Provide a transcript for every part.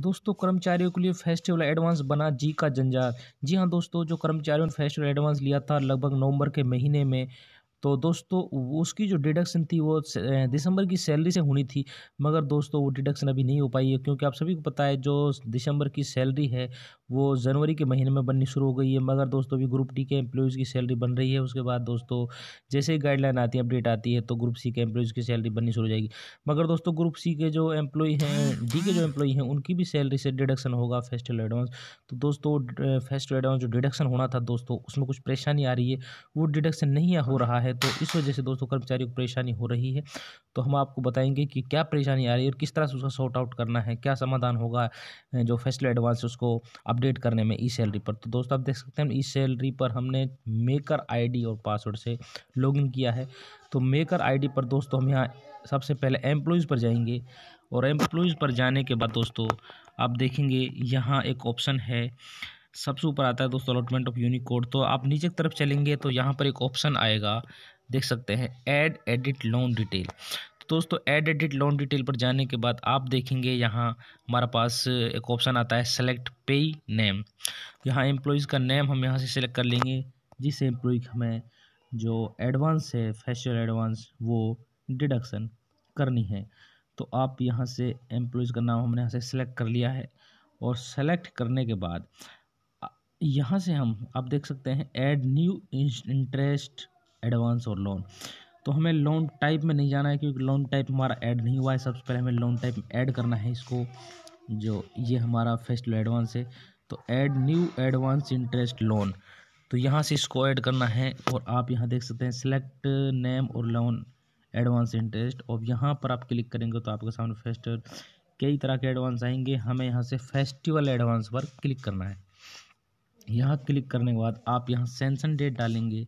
दोस्तों कर्मचारियों के लिए फेस्टिवल एडवांस बना जी का जंजाल जी हाँ दोस्तों जो कर्मचारियों ने फेस्टिवल एडवांस लिया था लगभग नवंबर के महीने में तो दोस्तों उसकी जो डिडक्शन थी वो दिसंबर की सैलरी से होनी थी मगर दोस्तों वो डिडक्शन अभी नहीं हो पाई है क्योंकि आप सभी को पता है जो दिसंबर की सैलरी है वो जनवरी के महीने में बननी शुरू हो गई है मगर दोस्तों अभी ग्रुप डी के एम्प्लॉयज़ की सैलरी बन रही है उसके बाद दोस्तों जैसे ही गाइडलाइन आती है अपडेट आती है तो ग्रुप सी के एम्प्लॉयज़ की सैलरी बननी शुरू हो जाएगी मगर दोस्तों ग्रुप सी के जो एम्प्लॉई हैं डी के जो एम्प्लॉई हैं उनकी भी सैलरी से डिडक्शन होगा फेस्टल एडवांस तो दोस्तों फेस्टल एडवांस जो डिडक्शन होना था दोस्तों उसमें कुछ परेशानी आ रही है वो डिडक्शन नहीं हो रहा है है तो इस वजह से दोस्तों कर्मचारियों को परेशानी हो रही है तो हम आपको बताएंगे कि क्या परेशानी आ रही है और किस तरह से उसका सॉर्ट आउट करना है क्या समाधान होगा जो फैसले एडवांस उसको अपडेट करने में ई सैलरी पर तो दोस्तों आप देख सकते हैं ई सैलरी पर हमने मेकर आई और पासवर्ड से लॉग किया है तो मेकर आई पर दोस्तों हम यहाँ सबसे पहले एम्प्लॉयज़ पर जाएंगे और एम्प्लॉयज़ पर जाने के बाद दोस्तों आप देखेंगे यहाँ एक ऑप्शन है सबसे ऊपर आता है दोस्तों अलॉटमेंट ऑफ यूनिकोड तो आप नीचे की तरफ चलेंगे तो यहाँ पर एक ऑप्शन आएगा देख सकते हैं ऐड एडिट लोन डिटेल तो दोस्तों ऐड एडिट लोन डिटेल पर जाने के बाद आप देखेंगे यहाँ हमारे पास एक ऑप्शन आता है सेलेक्ट पे नेम यहाँ एम्प्लॉयज़ का नेम हम यहाँ से सेलेक्ट कर लेंगे जिस एम्प्लॉय हमें जो एडवांस है फैशल एडवांस वो डिडक्शन करनी है तो आप यहाँ से एम्प्लॉयज़ का नाम हमने यहाँ से सेलेक्ट कर लिया है और सेलेक्ट करने के बाद यहाँ से हम आप देख सकते हैं ऐड न्यू इंटरेस्ट एडवांस और लोन तो हमें लोन टाइप में नहीं जाना है क्योंकि लोन टाइप हमारा ऐड नहीं हुआ है सबसे पहले हमें लोन टाइप ऐड करना है इसको जो ये हमारा फेस्टल एडवांस है तो add new advance interest loan तो यहाँ से इसको ऐड करना है और आप यहाँ देख सकते हैं सिलेक्ट नेम और लोन एडवांस इंटरेस्ट और यहाँ पर आप क्लिक करेंगे तो आपके सामने फेस्ट कई तरह के एडवांस आएंगे हमें यहाँ से फेस्टिवल एडवांस पर क्लिक करना है यहाँ क्लिक करने के बाद आप यहाँ सेंसन डेट डालेंगे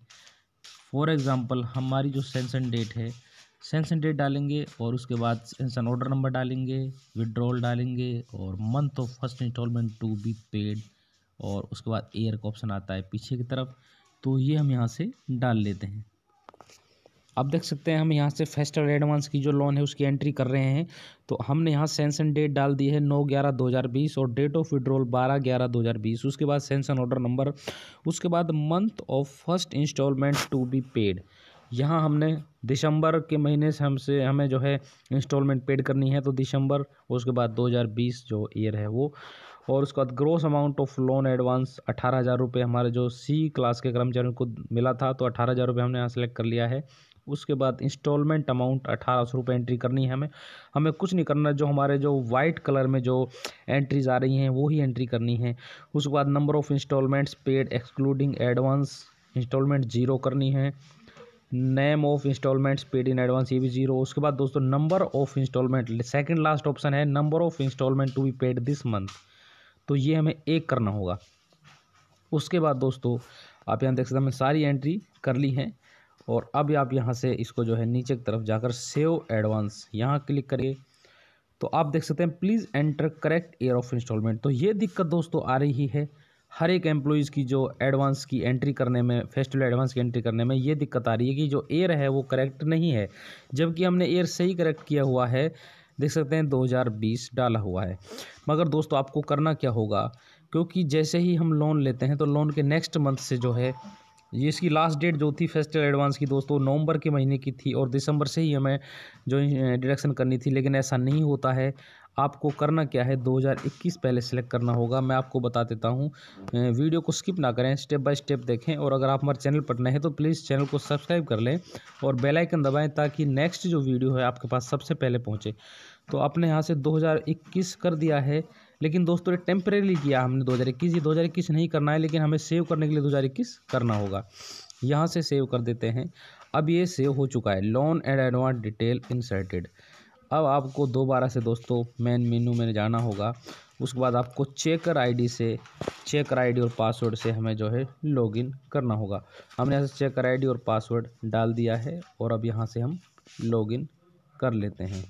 फॉर एग्ज़ाम्पल हमारी जो सेंसन डेट है सेंसन डेट डालेंगे और उसके बाद सेंसन ऑर्डर नंबर डालेंगे विड्रॉल डालेंगे और month of first instalment to be paid और उसके बाद एयर का ऑप्शन आता है पीछे की तरफ तो ये हम यहाँ से डाल लेते हैं आप देख सकते हैं हम यहाँ से फेस्टल एडवांस की जो लोन है उसकी एंट्री कर रहे हैं तो हमने यहाँ सेंसन डेट डाल दी है नौ ग्यारह दो हज़ार बीस और डेट ऑफ विड्रॉल बारह ग्यारह दो हज़ार बीस उसके बाद सेंसन ऑर्डर नंबर उसके बाद month of first instalment to be paid यहाँ हमने दिसंबर के महीने से हमसे हमें जो है इंस्टॉलमेंट पेड करनी है तो दिसंबर और उसके बाद बीस जो ईयर है वो और उसके बाद gross amount of loan advance अठारह हज़ार रुपये हमारे जो सी क्लास के कर्मचारियों को मिला था तो अठारह हज़ार रुपये हमने यहाँ सेलेक्ट कर लिया है उसके बाद इंस्टॉलमेंट अमाउंट अठारह सौ रुपये एंट्री करनी है हमें हमें कुछ नहीं करना जो हमारे जो वाइट कलर में जो एंट्रीज आ रही हैं वो ही एंट्री करनी है उसके बाद number of instalments paid excluding advance instalment zero करनी है name of instalments paid in advance ये भी जीरो उसके बाद दोस्तों number of instalment second last option है number of instalment to be paid this month तो ये हमें एक करना होगा उसके बाद दोस्तों आप यहाँ देख सकते हैं सारी एंट्री कर ली है और अब आप यहाँ से इसको जो है नीचे की तरफ जाकर सेव एडवांस यहाँ क्लिक करिए तो आप देख सकते हैं please enter correct year of instalment तो ये दिक्कत दोस्तों आ रही है हर एक एम्प्लॉयज़ की जो एडवांस की एंट्री करने में फेस्टिवल एडवांस की एंट्री करने में ये दिक्कत आ रही है कि जो एयर है वो करेक्ट नहीं है जबकि हमने एयर सही करेक्ट किया हुआ है देख सकते हैं 2020 डाला हुआ है मगर दोस्तों आपको करना क्या होगा क्योंकि जैसे ही हम लोन लेते हैं तो लोन के नेक्स्ट मंथ से जो है ये इसकी लास्ट डेट जो थी फेस्टिवल एडवांस की दोस्तों नवंबर के महीने की थी और दिसंबर से ही हमें जो डिडक्शन करनी थी लेकिन ऐसा नहीं होता है आपको करना क्या है 2021 पहले सेलेक्ट करना होगा मैं आपको बता देता हूँ वीडियो को स्किप ना करें स्टेप बाय स्टेप देखें और अगर आप हमारे चैनल पर नए हैं तो प्लीज़ चैनल को सब्सक्राइब कर लें और बेल आइकन दबाएं ताकि नेक्स्ट जो वीडियो है आपके पास सबसे पहले पहुँचे तो आपने यहाँ से 2021 कर दिया है लेकिन दोस्तों ये टेम्परेली किया हमने 2021 ये 2021 नहीं करना है लेकिन हमें सेव करने के लिए 2021 करना होगा यहाँ से सेव कर देते हैं अब ये सेव हो चुका है loan and advance detail inserted अब आपको दोबारा से दोस्तों मेन मेनू में जाना होगा उसके बाद आपको चेकर आईडी से चेकर आईडी और पासवर्ड से हमें जो है लॉगिन करना होगा हमने यहाँ से चेकर आईडी और पासवर्ड डाल दिया है और अब यहाँ से हम लॉगिन कर लेते हैं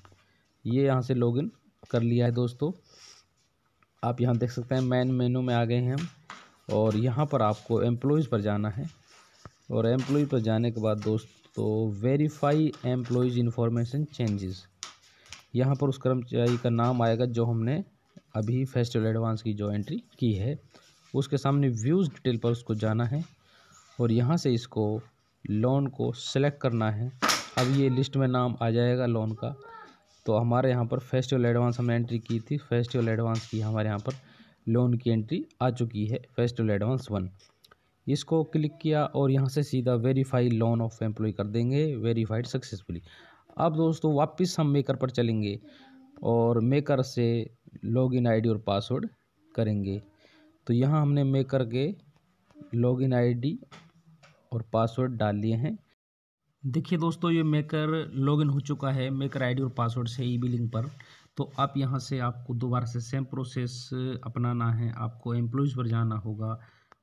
ये यहाँ से लॉगिन कर लिया है दोस्तों आप यहाँ देख सकते हैं मेन मेनू में आ गए हैं हम और यहाँ पर आपको एम्प्लॉयज़ पर जाना है और एम्प्लॉय पर जाने के बाद दोस्तों वेरीफाई एम्प्लॉयज़ इन्फॉर्मेशन चेंजेस यहाँ पर उस कर्मचारी का नाम आएगा जो हमने अभी फेस्टिवल एडवांस की जो एंट्री की है उसके सामने व्यूज़ डिटेल पर उसको जाना है और यहाँ से इसको लोन को सिलेक्ट करना है अब ये लिस्ट में नाम आ जाएगा लोन का तो हमारे यहाँ पर फेस्टिवल एडवांस हमने एंट्री की थी फेस्टिवल एडवांस की हमारे यहाँ पर लोन की एंट्री आ चुकी है फेस्टिवल एडवांस वन इसको क्लिक किया और यहाँ से सीधा वेरीफाई लोन ऑफ एम्प्लॉय कर देंगे वेरीफाइड सक्सेसफुली अब दोस्तों वापस हम मेकर पर चलेंगे और मेकर से लॉगिन आईडी और पासवर्ड करेंगे तो यहाँ हमने मेकर के लॉगिन आईडी और पासवर्ड डाल लिए हैं देखिए दोस्तों ये मेकर लॉगिन हो चुका है मेकर आईडी और पासवर्ड से ई e बिलिंग पर तो आप यहाँ से आपको दोबारा से सेम प्रोसेस अपनाना है आपको एम्प्लॉयज़ पर जाना होगा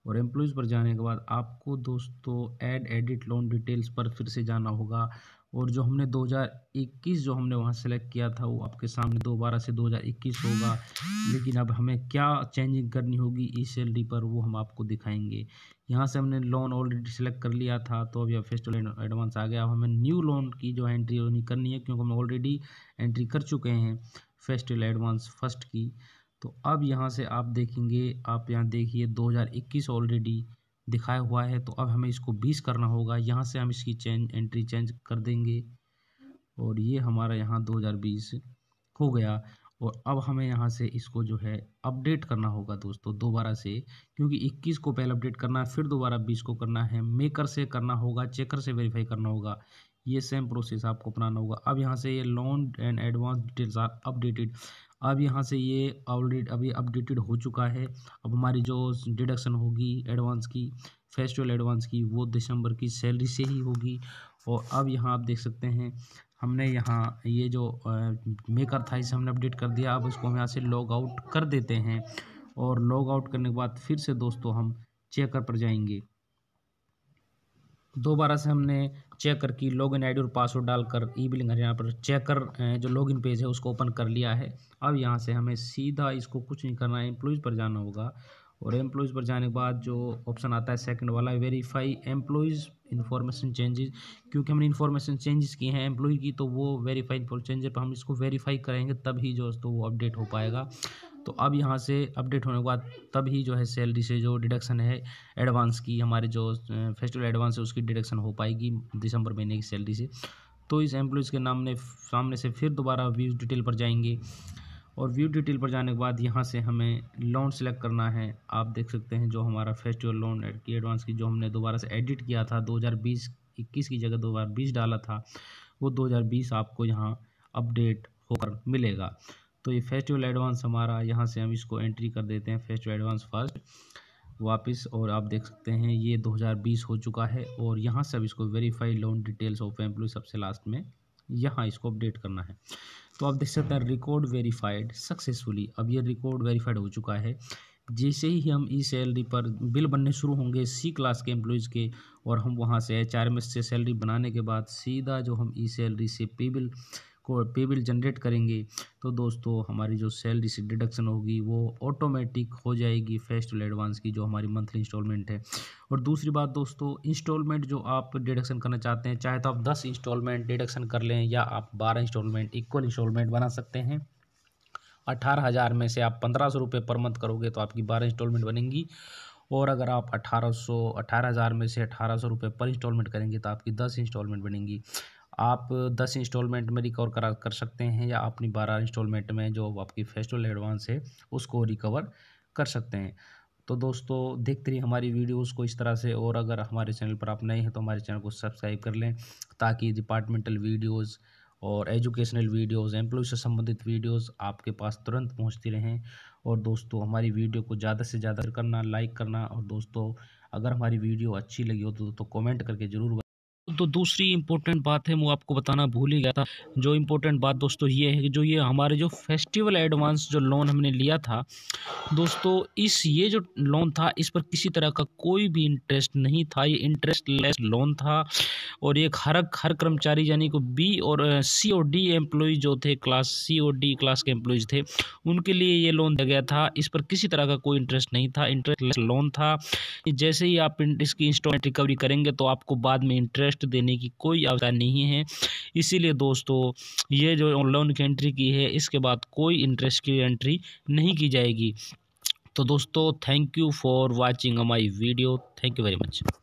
और एम्प्लॉयज़ पर जाने के बाद आपको दोस्तों ऐड एडिट लोन डिटेल्स पर फिर से जाना होगा और जो हमने 2021 जो हमने वहाँ सेलेक्ट किया था वो आपके सामने दोबारा से 2021 होगा लेकिन अब हमें क्या चेंजिंग करनी होगी ई सैलरी पर वो हम आपको दिखाएंगे यहाँ से हमने लोन ऑलरेडी सेलेक्ट कर लिया था तो अभी अब फेस्टिवल एडवांस आ गया अब हमें न्यू लोन की जो एंट्री होनी करनी है क्योंकि हम ऑलरेडी एंट्री कर चुके हैं फेस्टिवल एडवांस फर्स्ट की तो अब यहाँ से आप देखेंगे आप यहाँ देखिए दो ऑलरेडी दिखाया हुआ है तो अब हमें इसको बीस करना होगा यहाँ से हम इसकी चेंज एंट्री चेंज कर देंगे और ये हमारा यहाँ दो हज़ार बीस हो गया और अब हमें यहाँ से इसको जो है अपडेट करना होगा दोस्तों दोबारा से क्योंकि 21 को पहले अपडेट करना है फिर दोबारा 20 को करना है मेकर से करना होगा चेकर से वेरीफाई करना होगा ये सेम प्रोसेस आपको अपनाना होगा अब यहाँ से ये loan and advance details are updated अब यहाँ से ये ऑलरेडी अभी अपडेटेड हो चुका है अब हमारी जो डिडक्शन होगी एडवांस की फेस्टिवल एडवांस की वो दिसंबर की सैलरी से ही होगी और अब यहाँ आप देख सकते हैं हमने यहाँ ये जो मेकर था इसे हमने अपडेट कर दिया अब इसको हम यहाँ से लॉग आउट कर देते हैं और लॉग आउट करने के बाद फिर से दोस्तों हम चेकर पर जाएंगे दोबारा से हमने चेक कर की लॉग इन और पासवर्ड डालकर ई बिलिंग हरियाणा पर चेक कर जो लॉगिन पेज है उसको ओपन कर लिया है अब यहाँ से हमें सीधा इसको कुछ नहीं करना है एम्प्लॉयज़ पर जाना होगा और एम्प्लॉयज़ पर जाने के बाद जो ऑप्शन आता है सेकंड वाला वेरीफाई एम्प्लॉयज़ इन्फॉर्मेशन चेंजेस क्योंकि हमने इन्फॉर्मेशन चेंजेस किए हैं एम्प्लॉय की तो वो वेरीफाई चेंजेस पर हम इसको वेरीफाई करेंगे तभी जो दोस्तों वो अपडेट हो पाएगा तो अब यहाँ से अपडेट होने के बाद तब ही जो है सैलरी से जो डिडक्शन है एडवांस की हमारे जो फेस्टिवल एडवांस है उसकी डिडक्शन हो पाएगी दिसंबर महीने की सैलरी से तो इस एम्प्लॉयज़ के नाम ने सामने से फिर दोबारा व्यू डिटेल पर जाएंगे और व्यू डिटेल पर जाने के बाद यहाँ से हमें लोन सेलेक्ट करना है आप देख सकते हैं जो हमारा फेस्टिवल लोन की एडवांस की जो हमने दोबारा से एडिट किया था 2020 21 की जगह दो बीस डाला था वो 2020 आपको यहाँ अपडेट होकर मिलेगा तो ये फेस्टिवल एडवांस हमारा यहाँ से हम इसको एंट्री कर देते हैं फेस्टिवल एडवांस फर्स्ट वापस और आप देख सकते हैं ये 2020 हो चुका है और यहाँ से अब इसको verify loan details of employee सबसे लास्ट में यहाँ इसको अपडेट करना है तो आप देख सकते हैं रिकॉर्ड वेरीफाइड सक्सेसफुली अब ये रिकॉर्ड वेरीफाइड हो चुका है जैसे ही हम ई सैलरी पर बिल बनने शुरू होंगे सी क्लास के एम्प्लॉयज़ के और हम वहाँ से एच आर एम एस से सैलरी बनाने के बाद सीधा जो हम ई सैलरी से पे बिल को पे बिल जनरेट करेंगे तो दोस्तों हमारी जो सैलरी से डिडक्शन होगी वो ऑटोमेटिक हो जाएगी फेस्टिवल एडवांस की जो हमारी मंथली इंस्टॉलमेंट है और दूसरी बात दोस्तों इंस्टॉलमेंट जो आप डिडक्शन करना चाहते हैं चाहे तो आप दस इंस्टॉलमेंट डिडक्शन कर लें या आप बारह इंस्टॉलमेंट इक्वल इंस्टॉलमेंट बना सकते हैं अठारह हज़ार में से आप पंद्रह सौ रुपये पर मंथ करोगे तो आपकी बारह इंस्टॉलमेंट बनेंगी और अगर आप अठारह सौ अठारह हज़ार में से अठारह सौ रुपये पर इंस्टॉलमेंट करेंगे तो आपकी दस इंस्टॉलमेंट बनेंगी आप दस इंस्टॉलमेंट में रिकवर करा कर सकते हैं या अपनी बारह इंस्टॉलमेंट में जो आपकी फेस्टिवल एडवांस है उसको रिकवर कर सकते हैं तो दोस्तों देखते रहिए हमारी वीडियोस को इस तरह से और अगर हमारे चैनल पर आप नए हैं तो हमारे चैनल को सब्सक्राइब कर लें ताकि डिपार्टमेंटल वीडियोस और एजुकेशनल वीडियोस एम्प्लॉय से संबंधित वीडियोस आपके पास तुरंत पहुंचती रहें और दोस्तों हमारी वीडियो को ज़्यादा से ज़्यादा करना लाइक करना और दोस्तों अगर हमारी वीडियो अच्छी लगी हो तो, तो कॉमेंट करके ज़रूर तो दूसरी इंपॉर्टेंट बात है वो आपको बताना भूल ही गया था जो इम्पोर्टेंट बात दोस्तों ये है कि जो ये हमारे जो फेस्टिवल एडवांस जो लोन हमने लिया था दोस्तों इस ये जो लोन था इस पर किसी तरह का कोई भी इंटरेस्ट नहीं था ये इंटरेस्ट लेस लोन था और ये हर हर कर्मचारी यानी को बी और सी और डी एम्प्लॉयज जो थे क्लास सी और डी क्लास के एम्प्लॉयज थे उनके लिए ये लोन दिया गया था इस पर किसी तरह का कोई इंटरेस्ट नहीं था इंटरेस्ट लेस लोन था जैसे ही आप इसकी इंस्टॉलमेंट रिकवरी करेंगे तो आपको बाद में इंटरेस्ट देने की कोई आवश्यकता नहीं है इसीलिए दोस्तों ये जो लोन की एंट्री की है इसके बाद कोई इंटरेस्ट की एंट्री नहीं की जाएगी तो दोस्तों thank you for watching my video thank you very much